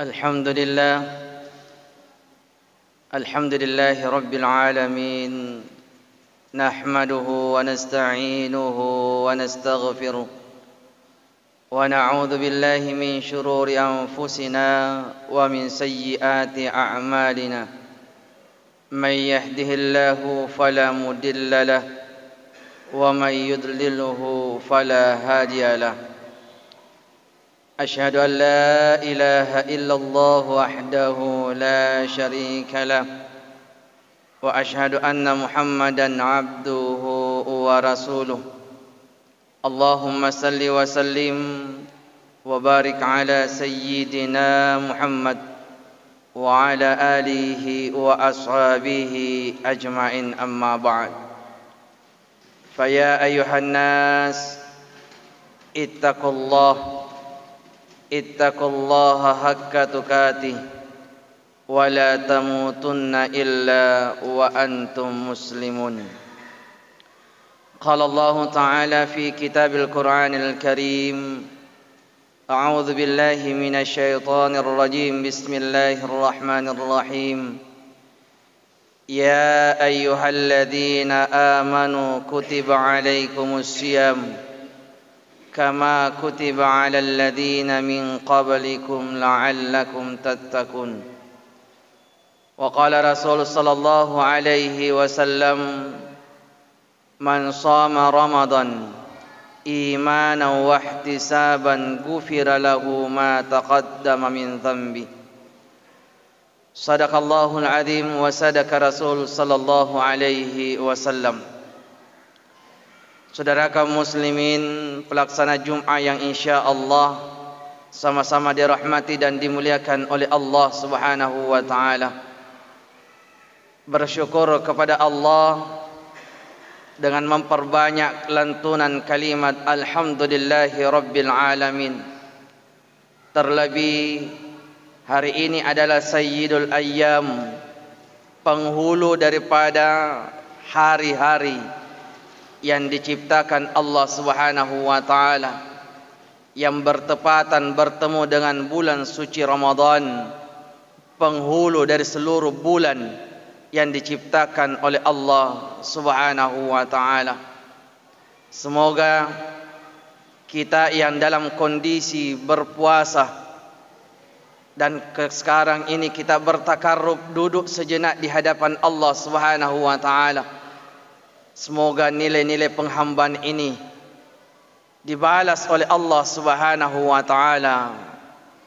الحمد لله الحمد لله رب العالمين نحمده ونستعينه ونستغفره ونعوذ بالله من شرور أنفسنا ومن سيئات أعمالنا من يهده الله فلا مدل له ومن يضلله فلا هادي له أشهد أن لا إله إلا الله وحده لا شريك له وأشهد أن محمدا عبده ورسوله اللهم صل وسلم وبارك على سيدنا محمد وعلى آله وأصحابه أجمعين أما بعد فيا أيها الناس اتقوا الله اتقوا الله حق تقاته ولا تموتن إلا وأنتم مسلمون قال الله تعالى في كتاب القرآن الكريم أعوذ بالله من الشيطان الرجيم بسم الله الرحمن الرحيم يا أيها الذين آمنوا كتب عليكم الصيام كما كتب على الذين من قبلكم لعلكم تتقون وقال رسول صلى الله عليه وسلم من صام رمضان إيمانا واحتسابا غفر له ما تقدم من ذنبه صدق الله العظيم وصدق رسول صلى الله عليه وسلم Saudara kaum muslimin pelaksana Jumat yang insya Allah sama-sama dirahmati dan dimuliakan oleh Allah Subhanahu wa taala. Bersyukur kepada Allah dengan memperbanyak lantunan kalimat alhamdulillahi rabbil alamin. Terlebih hari ini adalah sayyidul ayyam penghulu daripada hari-hari yang diciptakan Allah Subhanahu wa taala yang bertepatan bertemu dengan bulan suci Ramadan penghulu dari seluruh bulan yang diciptakan oleh Allah Subhanahu wa taala semoga kita yang dalam kondisi berpuasa dan sekarang ini kita bertakarrub duduk sejenak di hadapan Allah Subhanahu wa taala Semoga nilai-nilai penghambaan ini dibalas oleh Allah Subhanahu wa taala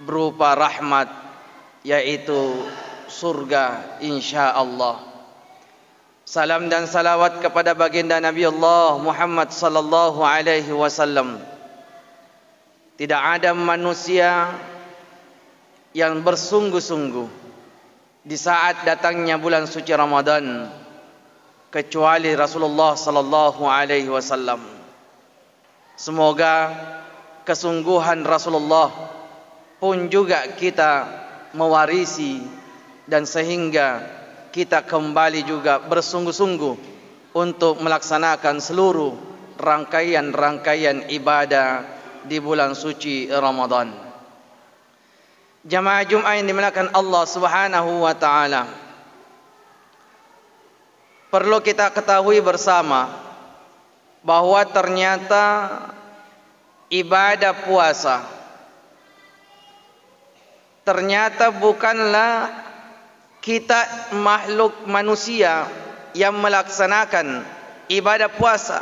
berupa rahmat yaitu surga insyaallah. Salam dan salawat kepada baginda Nabi Allah Muhammad sallallahu alaihi wasallam. Tidak ada manusia yang bersungguh-sungguh di saat datangnya bulan suci Ramadan kecuali Rasulullah sallallahu alaihi wasallam. Semoga kesungguhan Rasulullah pun juga kita mewarisi dan sehingga kita kembali juga bersungguh-sungguh untuk melaksanakan seluruh rangkaian-rangkaian ibadah di bulan suci Ramadan. Jamaah Jumaat yang dimuliakan Allah Subhanahu wa taala perlu kita ketahui bersama bahwa ternyata ibadah puasa ternyata bukanlah kita makhluk manusia yang melaksanakan ibadah puasa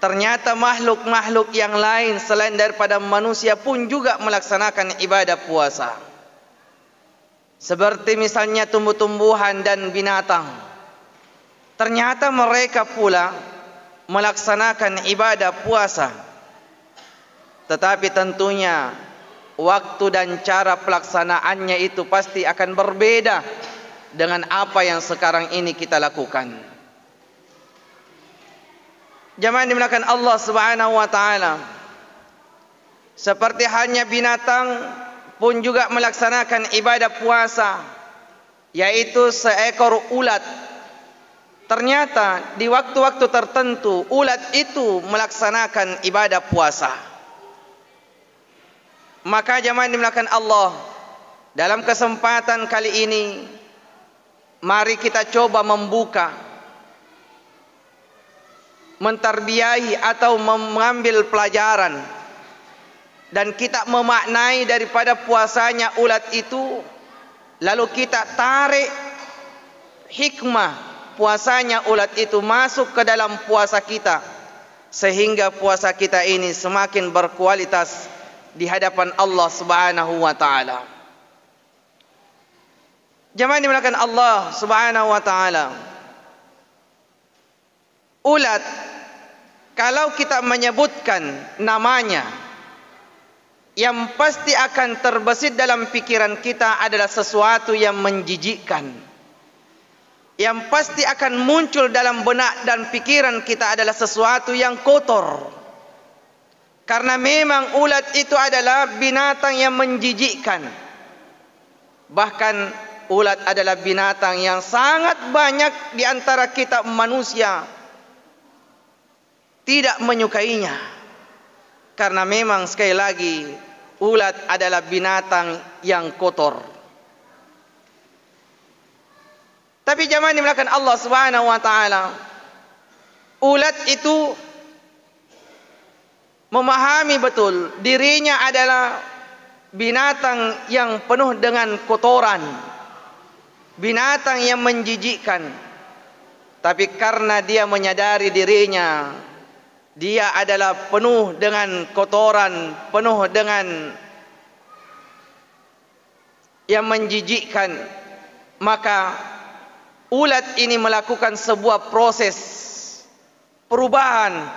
ternyata makhluk-makhluk yang lain selain daripada manusia pun juga melaksanakan ibadah puasa seperti misalnya tumbuh-tumbuhan dan binatang Ternyata mereka pula melaksanakan ibadah puasa. Tetapi tentunya waktu dan cara pelaksanaannya itu pasti akan berbeda dengan apa yang sekarang ini kita lakukan. Jemaah dimuliakan Allah Subhanahu wa taala. Seperti hanya binatang pun juga melaksanakan ibadah puasa yaitu seekor ulat Ternyata di waktu-waktu tertentu ulat itu melaksanakan ibadah puasa. Maka jemaah dimuliakan Allah dalam kesempatan kali ini mari kita coba membuka mentarbiahi atau mengambil pelajaran dan kita memaknai daripada puasanya ulat itu lalu kita tarik hikmah puasanya ulat itu masuk ke dalam puasa kita sehingga puasa kita ini semakin berkualitas di hadapan Allah Subhanahu wa taala. Jemaah dimuliakan Allah Subhanahu wa taala. Ulat kalau kita menyebutkan namanya yang pasti akan terbesit dalam pikiran kita adalah sesuatu yang menjijikkan yang pasti akan muncul dalam benak dan pikiran kita adalah sesuatu yang kotor. Karena memang ulat itu adalah binatang yang menjijikkan. Bahkan ulat adalah binatang yang sangat banyak di antara kita manusia tidak menyukainya. Karena memang sekali lagi ulat adalah binatang yang kotor. Tapi zaman ini melakukan Allah Subhanahu Wa Taala. Ulat itu memahami betul dirinya adalah binatang yang penuh dengan kotoran, binatang yang menjijikkan. Tapi karena dia menyadari dirinya, dia adalah penuh dengan kotoran, penuh dengan yang menjijikkan, maka ulat ini melakukan sebuah proses perubahan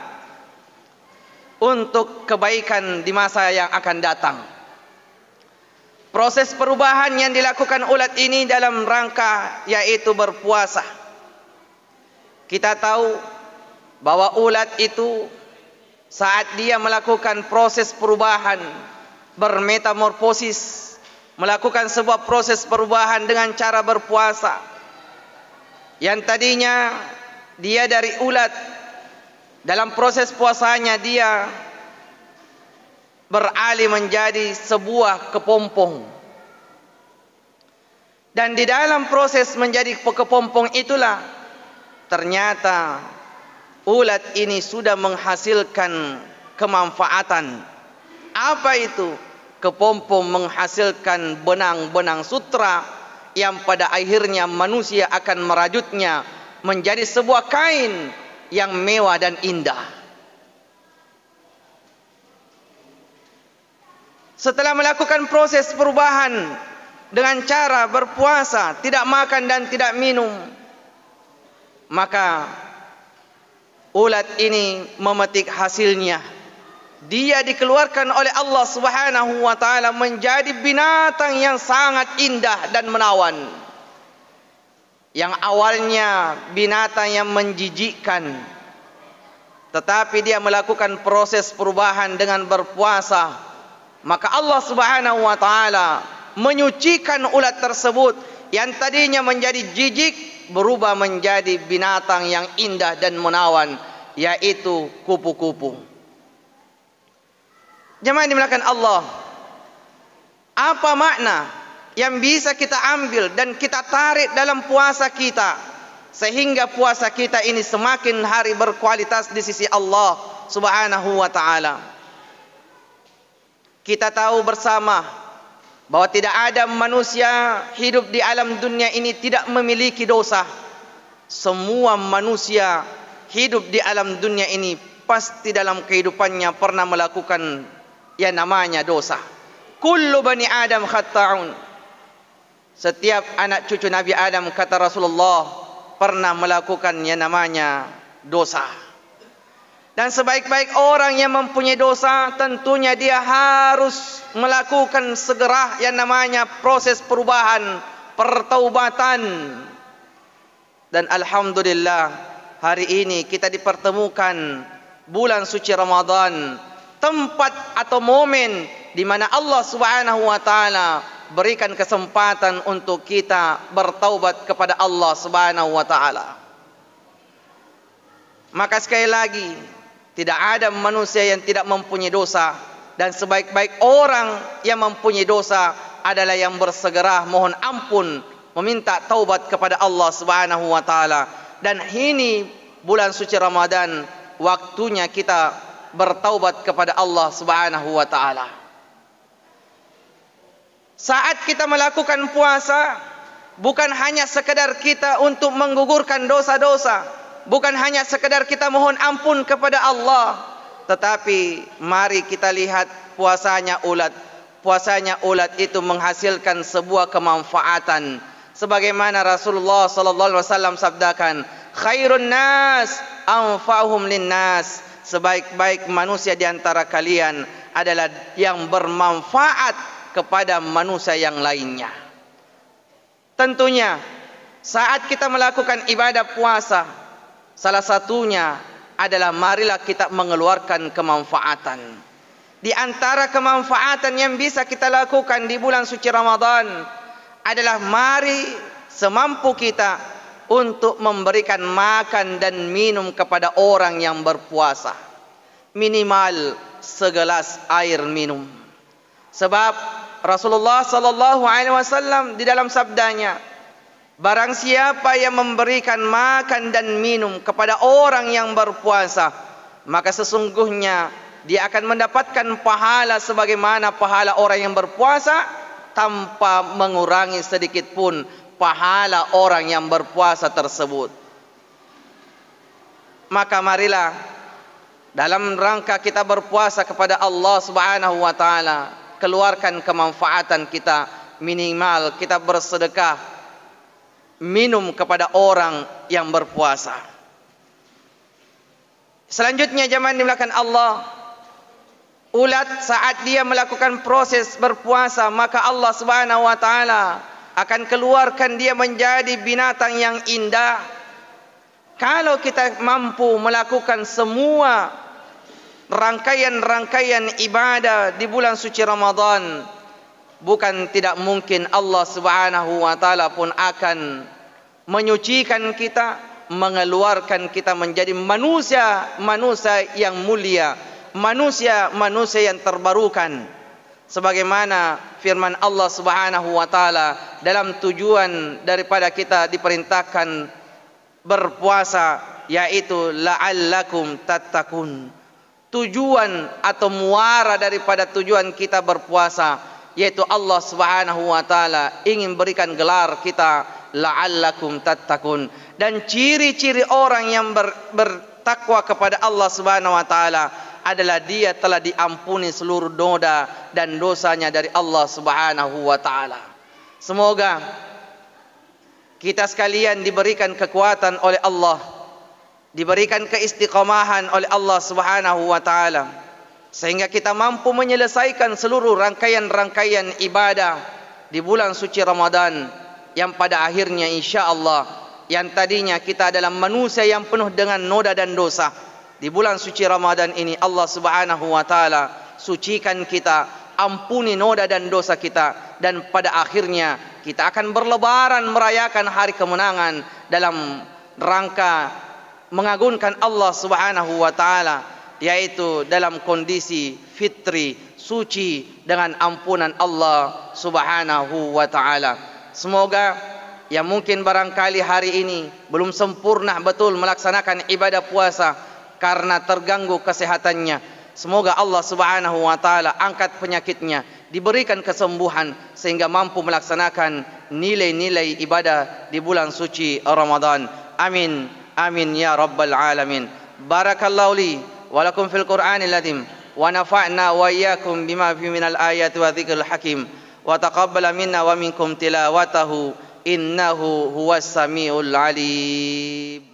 untuk kebaikan di masa yang akan datang. Proses perubahan yang dilakukan ulat ini dalam rangka yaitu berpuasa. Kita tahu bahwa ulat itu saat dia melakukan proses perubahan bermetamorfosis melakukan sebuah proses perubahan dengan cara berpuasa yang tadinya dia dari ulat dalam proses puasanya dia beralih menjadi sebuah kepompong dan di dalam proses menjadi kepompong itulah ternyata ulat ini sudah menghasilkan kemanfaatan apa itu kepompong menghasilkan benang-benang sutra yang pada akhirnya manusia akan merajutnya menjadi sebuah kain yang mewah dan indah. Setelah melakukan proses perubahan dengan cara berpuasa, tidak makan dan tidak minum, maka ulat ini memetik hasilnya dia dikeluarkan oleh Allah Subhanahu wa taala menjadi binatang yang sangat indah dan menawan. Yang awalnya binatang yang menjijikkan tetapi dia melakukan proses perubahan dengan berpuasa. Maka Allah Subhanahu wa taala menyucikan ulat tersebut yang tadinya menjadi jijik berubah menjadi binatang yang indah dan menawan yaitu kupu-kupu. Jemaah dimulakan Allah. Apa makna yang bisa kita ambil dan kita tarik dalam puasa kita sehingga puasa kita ini semakin hari berkualitas di sisi Allah Subhanahu wa taala. Kita tahu bersama bahwa tidak ada manusia hidup di alam dunia ini tidak memiliki dosa. Semua manusia hidup di alam dunia ini pasti dalam kehidupannya pernah melakukan yang namanya dosa. Kullu bani Adam khata'un. Setiap anak cucu Nabi Adam kata Rasulullah pernah melakukan yang namanya dosa. Dan sebaik-baik orang yang mempunyai dosa tentunya dia harus melakukan segera yang namanya proses perubahan, pertaubatan. Dan alhamdulillah hari ini kita dipertemukan bulan suci Ramadan tempat atau momen di mana Allah Subhanahu wa taala berikan kesempatan untuk kita bertaubat kepada Allah Subhanahu wa taala. Maka sekali lagi, tidak ada manusia yang tidak mempunyai dosa dan sebaik-baik orang yang mempunyai dosa adalah yang bersegera mohon ampun, meminta taubat kepada Allah Subhanahu wa taala. Dan ini bulan suci Ramadan, waktunya kita bertaubat kepada Allah Subhanahu wa taala. Saat kita melakukan puasa bukan hanya sekedar kita untuk menggugurkan dosa-dosa, bukan hanya sekedar kita mohon ampun kepada Allah, tetapi mari kita lihat puasanya ulat. Puasanya ulat itu menghasilkan sebuah kemanfaatan sebagaimana Rasulullah sallallahu alaihi wasallam sabdakan, "Khairun nas anfa'uhum lin nas." sebaik-baik manusia di antara kalian adalah yang bermanfaat kepada manusia yang lainnya. Tentunya saat kita melakukan ibadah puasa salah satunya adalah marilah kita mengeluarkan kemanfaatan. Di antara kemanfaatan yang bisa kita lakukan di bulan suci Ramadan adalah mari semampu kita untuk memberikan makan dan minum kepada orang yang berpuasa minimal segelas air minum sebab Rasulullah sallallahu alaihi wasallam di dalam sabdanya barang siapa yang memberikan makan dan minum kepada orang yang berpuasa maka sesungguhnya dia akan mendapatkan pahala sebagaimana pahala orang yang berpuasa tanpa mengurangi sedikit pun pahala orang yang berpuasa tersebut. Maka marilah dalam rangka kita berpuasa kepada Allah Subhanahu wa taala, keluarkan kemanfaatan kita minimal kita bersedekah minum kepada orang yang berpuasa. Selanjutnya zaman dimulakan Allah ulat saat dia melakukan proses berpuasa maka Allah Subhanahu wa taala akan keluarkan dia menjadi binatang yang indah kalau kita mampu melakukan semua rangkaian-rangkaian ibadah di bulan suci Ramadan bukan tidak mungkin Allah Subhanahu wa taala pun akan menyucikan kita mengeluarkan kita menjadi manusia-manusia yang mulia manusia-manusia yang terbarukan sebagaimana firman Allah Subhanahu wa taala dalam tujuan daripada kita diperintahkan berpuasa yaitu la'allakum tattaqun tujuan atau muara daripada tujuan kita berpuasa yaitu Allah Subhanahu wa taala ingin berikan gelar kita la'allakum tattaqun dan ciri-ciri orang yang ber, bertakwa kepada Allah Subhanahu wa taala adalah dia telah diampuni seluruh doda dan dosanya dari Allah Subhanahu wa taala. Semoga kita sekalian diberikan kekuatan oleh Allah, diberikan keistiqomahan oleh Allah Subhanahu wa taala sehingga kita mampu menyelesaikan seluruh rangkaian-rangkaian ibadah di bulan suci Ramadan yang pada akhirnya insya Allah, yang tadinya kita adalah manusia yang penuh dengan noda dan dosa di bulan suci Ramadan ini Allah Subhanahu wa taala sucikan kita, ampuni noda dan dosa kita dan pada akhirnya kita akan berlebaran merayakan hari kemenangan dalam rangka mengagungkan Allah Subhanahu wa taala yaitu dalam kondisi fitri suci dengan ampunan Allah Subhanahu wa taala. Semoga yang mungkin barangkali hari ini belum sempurna betul melaksanakan ibadah puasa karena terganggu kesehatannya. Semoga Allah Subhanahu wa taala angkat penyakitnya, diberikan kesembuhan sehingga mampu melaksanakan nilai-nilai ibadah di bulan suci Ramadan. Amin. Amin ya rabbal alamin. Barakallahu li wa lakum fil Qur'anil ladzim wa nafa'na wa iyyakum bima fi minal ayati wa dzikril hakim wa taqabbal minna wa minkum tilawatahu innahu huwas samiul alim.